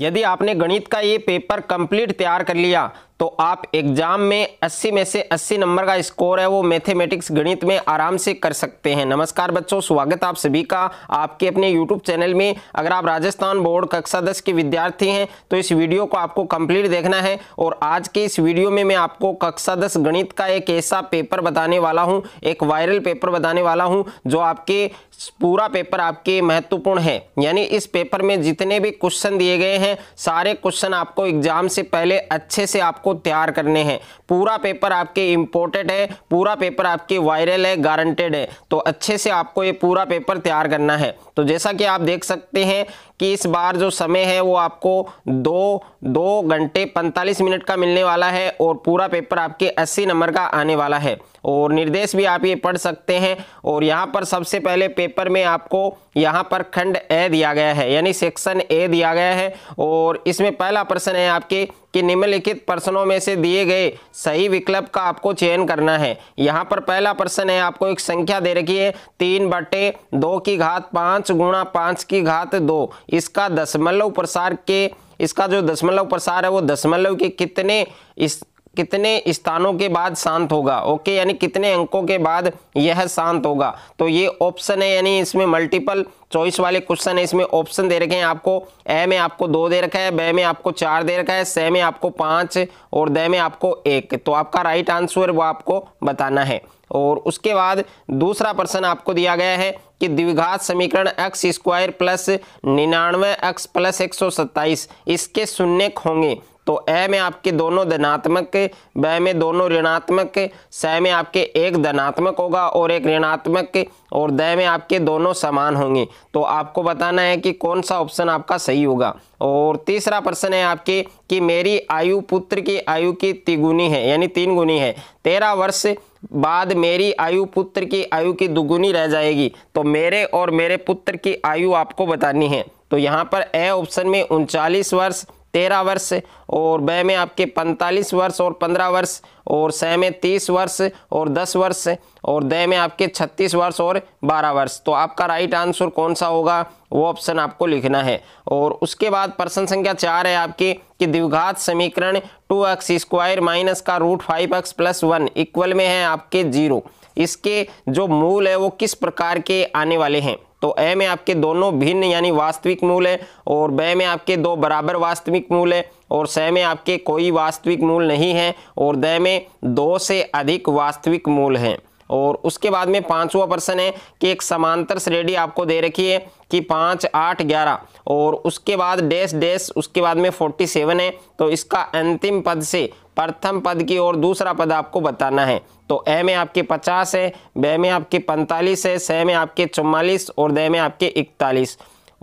यदि आपने गणित का ये पेपर कंप्लीट तैयार कर लिया तो आप एग्ज़ाम में 80 में से 80 नंबर का स्कोर है वो मैथमेटिक्स गणित में आराम से कर सकते हैं नमस्कार बच्चों स्वागत आप सभी का आपके अपने यूट्यूब चैनल में अगर आप राजस्थान बोर्ड कक्षा दस के विद्यार्थी हैं तो इस वीडियो को आपको कंप्लीट देखना है और आज के इस वीडियो में मैं आपको कक्षा दस गणित का एक ऐसा पेपर बताने वाला हूँ एक वायरल पेपर बताने वाला हूँ जो आपके पूरा पेपर आपके महत्वपूर्ण है यानी इस पेपर में जितने भी क्वेश्चन दिए गए हैं सारे क्वेश्चन आपको एग्जाम से पहले अच्छे से आपको तैयार करने हैं पूरा पेपर आपके इम्पोर्टेड है पूरा पेपर आपके वायरल है गारंटेड है तो अच्छे से आपको ये पूरा पेपर तैयार करना है तो जैसा कि आप देख सकते हैं कि इस बार जो समय है वो आपको दो दो घंटे पैंतालीस मिनट का मिलने वाला है और पूरा पेपर आपके अस्सी नंबर का आने वाला है और निर्देश भी आप ये पढ़ सकते हैं और यहाँ पर सबसे पहले पेपर में आपको यहाँ पर खंड ए दिया गया है यानी सेक्शन ए दिया गया है और इसमें पहला प्रश्न है आपके कि निम्नलिखित प्रश्नों में से दिए गए सही विकल्प का आपको चयन करना है यहाँ पर पहला प्रश्न है आपको एक संख्या दे रखी है तीन बटे दो की घात पाँच गुणा पाँच की घात दो इसका दशमलव प्रसार के इसका जो दशमलव प्रसार है वो दशमलव के कितने इस कितने स्थानों के बाद शांत होगा ओके यानी कितने अंकों के बाद यह शांत होगा तो ये ऑप्शन है यानी इसमें मल्टीपल चॉइस वाले क्वेश्चन है इसमें ऑप्शन दे रखे हैं आपको ए में आपको दो दे रखा है बे में आपको चार दे रखा है स में आपको पांच और द में आपको एक तो आपका राइट आंसर वो आपको बताना है और उसके बाद दूसरा प्रश्न आपको दिया गया है कि द्विघात समीकरण एक्स स्क्वायर प्लस निन्यानवे एक्स प्लस एक सौ सत्ताईस इसके शून्य होंगे तो ए में आपके दोनों धनात्मक ब में दोनों ऋणात्मक स में आपके एक धनात्मक होगा और एक ऋणात्मक और द में आपके दोनों समान होंगे तो आपको बताना है कि कौन सा ऑप्शन आपका सही होगा और तीसरा प्रश्न है आपके कि मेरी आयु पुत्र की आयु की तिगुनी है यानी तीन गुनी है तेरह वर्ष बाद मेरी आयु पुत्र की आयु की दुगुनी रह जाएगी तो मेरे और मेरे पुत्र की आयु आपको बतानी है तो यहाँ पर ए ऑप्शन में उनचालीस वर्ष तेरह वर्ष और ब में आपके पैंतालीस वर्ष और पंद्रह वर्ष और स में तीस वर्ष और दस वर्ष और द में आपके छत्तीस वर्ष और बारह वर्ष तो आपका राइट आंसर कौन सा होगा वो ऑप्शन आपको लिखना है और उसके बाद प्रश्न संख्या चार है आपके कि द्विघात समीकरण टू एक्स स्क्वायर माइनस का root five x plus one equal में है आपके जीरो इसके जो मूल है वो किस प्रकार के आने वाले हैं तो ए में आपके दोनों भिन्न यानी वास्तविक मूल है और ब में आपके दो बराबर वास्तविक मूल है और स में आपके कोई वास्तविक मूल नहीं है और द में दो से अधिक वास्तविक मूल हैं और उसके बाद में पाँचवा प्रश्न है कि एक समांतर श्रेणी आपको दे रखी है कि पाँच आठ ग्यारह और उसके बाद डैश डैश उसके बाद में फोर्टी सेवन है तो इसका अंतिम पद से प्रथम पद की ओर दूसरा पद आपको बताना है तो ए में आपके पचास है ब में आपके पैंतालीस है स में आपके चौवालीस और द में आपके इकतालीस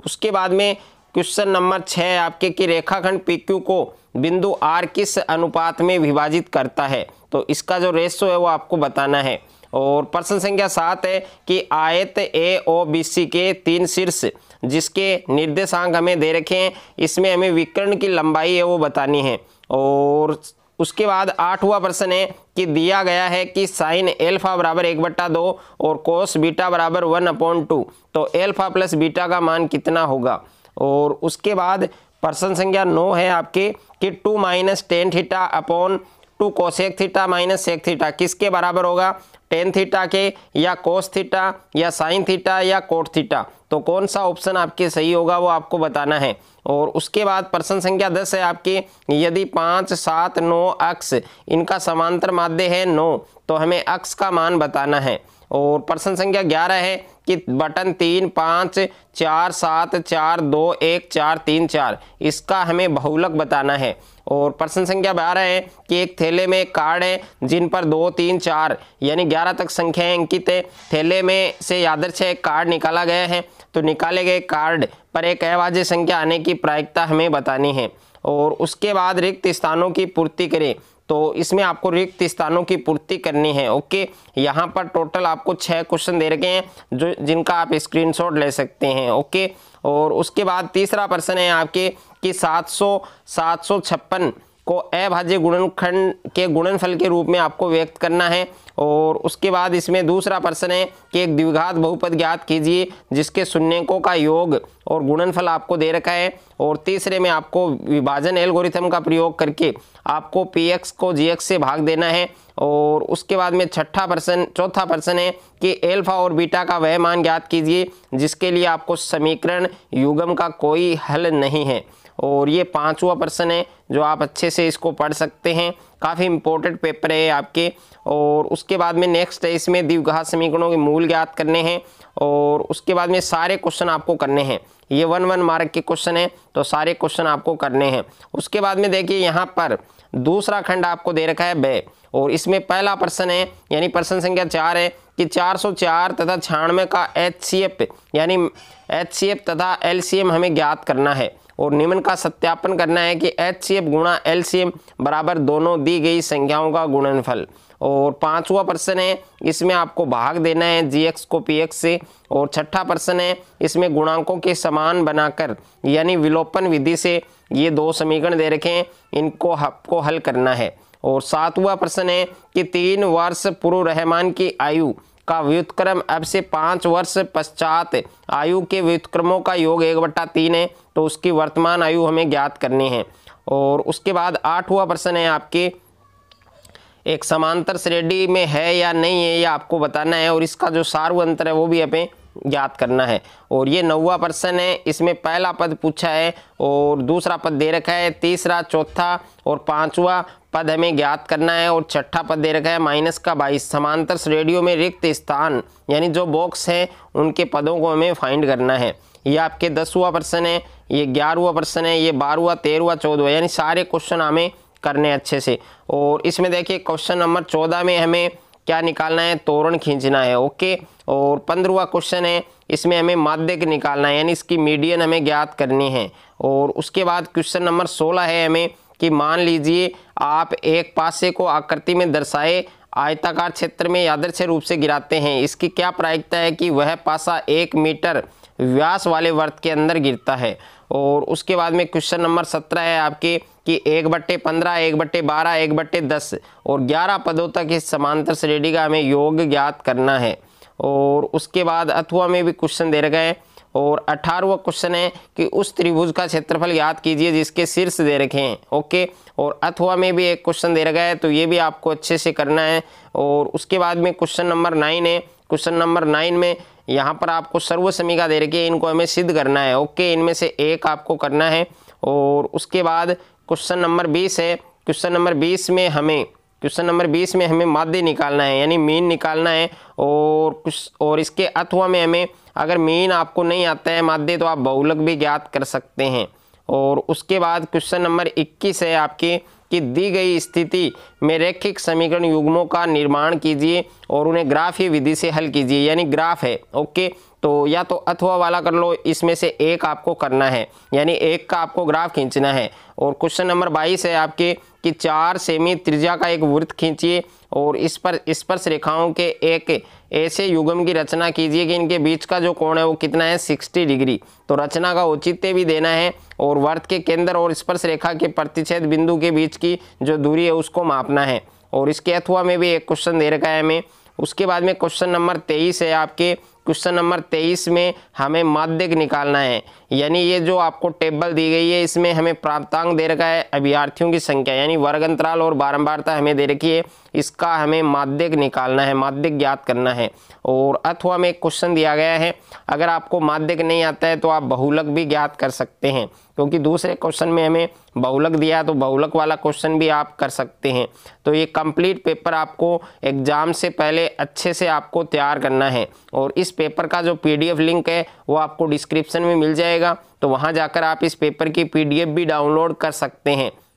उसके बाद में क्वेश्चन नंबर छः आपके कि रेखाखंड पी क्यू को बिंदु आर किस अनुपात में विभाजित करता है तो इसका जो रेशो है वो आपको बताना है और प्रश्न संख्या सात है कि आयत ए ओ बी सी के तीन शीर्ष जिसके निर्देशांक हमें दे रखे हैं इसमें हमें विकर्ण की लंबाई है वो बतानी है और उसके बाद आठवां प्रश्न है कि दिया गया है कि साइन एल्फा बराबर एक बट्टा दो और कोस बीटा बराबर वन अपॉइंट टू तो एल्फा प्लस बीटा का मान कितना होगा और उसके बाद प्रश्न संख्या नौ है आपके कि two minus tan theta upon two cosec theta minus sec theta किसके बराबर होगा टेन थीटा के या कोस थीटा या साइन थीटा या कोट थीटा तो कौन सा ऑप्शन आपके सही होगा वो आपको बताना है और उसके बाद प्रश्न संख्या दस है आपके यदि पाँच सात नौ अक्स इनका समांतर माध्य है नौ तो हमें अक्स का मान बताना है और प्रश्न संख्या ग्यारह है कि बटन तीन पाँच चार सात चार दो एक चार तीन चार इसका हमें बहुलक बताना है और प्रश्न संख्या बारह है कि एक थैले में एक कार्ड है जिन पर दो तीन चार यानी ग्यारह तक संख्याएं अंकित है थैले में से यादर्श एक कार्ड निकाला गया है तो निकाले गए कार्ड पर एक अवाज्य संख्या आने की प्रायिकता हमें बतानी है और उसके बाद रिक्त स्थानों की पूर्ति करें तो इसमें आपको रिक्त स्थानों की पूर्ति करनी है ओके यहाँ पर टोटल आपको छः क्वेश्चन दे रखे हैं जो जिनका आप स्क्रीनशॉट ले सकते हैं ओके और उसके बाद तीसरा प्रश्न है आपके कि सात सौ सात सौ छप्पन को अभाज्य गुणनखंड के गुणनफल के रूप में आपको व्यक्त करना है और उसके बाद इसमें दूसरा प्रश्न है कि एक द्विघात बहुपद ज्ञात कीजिए जिसके शून्यकों का योग और गुणनफल आपको दे रखा है और तीसरे में आपको विभाजन एल्गोरिथम का प्रयोग करके आपको पी एक्स को जी एक्स से भाग देना है और उसके बाद में छठा प्रश्न चौथा प्रश्न है कि एल्फा और बीटा का वह मान ज्ञात कीजिए जिसके लिए आपको समीकरण युगम का कोई हल नहीं है और ये पाँचवा प्रश्न है जो आप अच्छे से इसको पढ़ सकते हैं काफ़ी इम्पोर्टेंट पेपर है आपके और उसके बाद में नेक्स्ट है इसमें दिवघा समीकरणों के मूल ज्ञात करने हैं और उसके बाद में सारे क्वेश्चन आपको करने हैं ये वन वन मार्क के क्वेश्चन हैं तो सारे क्वेश्चन आपको करने हैं उसके बाद में देखिए यहाँ पर दूसरा खंड आपको दे रखा है बे और इसमें पहला प्रश्न है यानी प्रश्न संख्या चार है कि 404 तथा छियानवे का एच यानी एच तथा एल हमें ज्ञात करना है और निम्न का सत्यापन करना है कि एच सी एफ गुणा एल सी एम बराबर दोनों दी गई संख्याओं का गुणनफल और पांचवा प्रश्न है इसमें आपको भाग देना है जी एक्स को पी एक्स से और छठा प्रश्न है इसमें गुणांकों के समान बनाकर यानी विलोपन विधि से ये दो समीकरण दे रखे हैं इनको आपको हल करना है और सातवां प्रश्न है कि तीन वर्ष पूर्व रहमान की आयु का व्युतक्रम अब से पाँच वर्ष पश्चात आयु के व्युतक्रमों का योग एक बट्टा तीन है तो उसकी वर्तमान आयु हमें ज्ञात करनी है और उसके बाद आठवा प्रश्न है आपके एक समांतर श्रेणी में है या नहीं है यह आपको बताना है और इसका जो सार्व अंतर है वो भी हमें ज्ञात करना है और ये नौवा प्रश्न है इसमें पहला पद पूछा है और दूसरा पद दे रखा है तीसरा चौथा और पांचवा पद हमें ज्ञात करना है और छठा पद दे रखा है माइनस का बाईस समांतर श्रेणियों में रिक्त स्थान यानी जो बॉक्स हैं उनके पदों को हमें फाइंड करना है ये आपके दसवा प्रश्न है ये ग्यारहवा प्रश्न है ये बारहवा तेरहवा चौदहवा यानी सारे क्वेश्चन हमें करने अच्छे से और इसमें देखिए क्वेश्चन नंबर चौदह में हमें क्या निकालना है तोरण खींचना है ओके और पंद्रहवा क्वेश्चन है इसमें हमें माध्यक निकालना है यानी इसकी मीडियन हमें ज्ञात करनी है और उसके बाद क्वेश्चन नंबर सोलह है हमें कि मान लीजिए आप एक पासे को आकृति में दर्शाए आयताकार क्षेत्र में यादर्श रूप से गिराते हैं इसकी क्या प्रायिकता है कि वह पासा एक मीटर व्यास वाले वर्त के अंदर गिरता है और उसके बाद में क्वेश्चन नंबर सत्रह है आपके कि एक बट्टे पंद्रह एक बट्टे बारह एक बट्टे दस और ग्यारह पदों तक इस समांतर श्रेणी का हमें योग ज्ञात करना है और उसके बाद अथवा में भी क्वेश्चन दे रखा है और अठारहवा क्वेश्चन है कि उस त्रिभुज का क्षेत्रफल याद कीजिए जिसके शीर्ष दे रखे हैं ओके और अथवा में भी एक क्वेश्चन दे रखा है तो ये भी आपको अच्छे से करना है और उसके बाद में क्वेश्चन नंबर नाइन है क्वेश्चन नंबर नाइन में यहाँ पर आपको समीका दे रखी है इनको हमें सिद्ध करना है ओके इनमें से एक आपको करना है और उसके बाद क्वेश्चन नंबर बीस है क्वेश्चन नंबर बीस में हमें क्वेश्चन नंबर बीस में हमें माध्य निकालना है यानी मीन निकालना है और कुछ और इसके अथवा में हमें अगर मेन आपको नहीं आता है माध्य तो आप बहुलक भी ज्ञात कर सकते हैं और उसके बाद क्वेश्चन नंबर 21 है आपके कि दी गई स्थिति में रैखिक समीकरण युग्मों का निर्माण कीजिए और उन्हें ग्राफीय विधि से हल कीजिए यानी ग्राफ है ओके तो या तो अथवा वाला कर लो इसमें से एक आपको करना है यानी एक का आपको ग्राफ खींचना है और क्वेश्चन नंबर बाईस है आपके कि चार सेमी त्रिज्या का एक वृत्त खींचिए और इस पर स्पर्श रेखाओं के एक ऐसे युगम की रचना कीजिए कि इनके बीच का जो कोण है वो कितना है 60 डिग्री तो रचना का औचित्य भी देना है और वर्त के केंद्र और स्पर्श रेखा के प्रतिच्छेद बिंदु के बीच की जो दूरी है उसको मापना है और इसके अथवा में भी एक क्वेश्चन दे रखा है हमें उसके बाद में क्वेश्चन नंबर तेईस है आपके क्वेश्चन नंबर तेईस में हमें माध्यक निकालना है यानी ये जो आपको टेबल दी गई है इसमें हमें प्राप्तांक दे रखा है अभ्यार्थियों की संख्या यानी वर्ग अंतराल और बारंबारता हमें दे रखी है इसका हमें माध्यक निकालना है माध्यक ज्ञात करना है और अथवा में एक क्वेश्चन दिया गया है अगर आपको माध्यक नहीं आता है तो आप बहुलक भी ज्ञात कर सकते हैं क्योंकि दूसरे क्वेश्चन में हमें बहुलक दिया तो बहुलक वाला क्वेश्चन भी आप कर सकते हैं तो ये कंप्लीट पेपर आपको एग्ज़ाम से पहले अच्छे से आपको तैयार करना है और इस इस पेपर का जो पीडीएफ लिंक है वो आपको डिस्क्रिप्शन में मिल जाएगा तो वहाँ जाकर आप इस पेपर की पीडीएफ भी डाउनलोड कर सकते हैं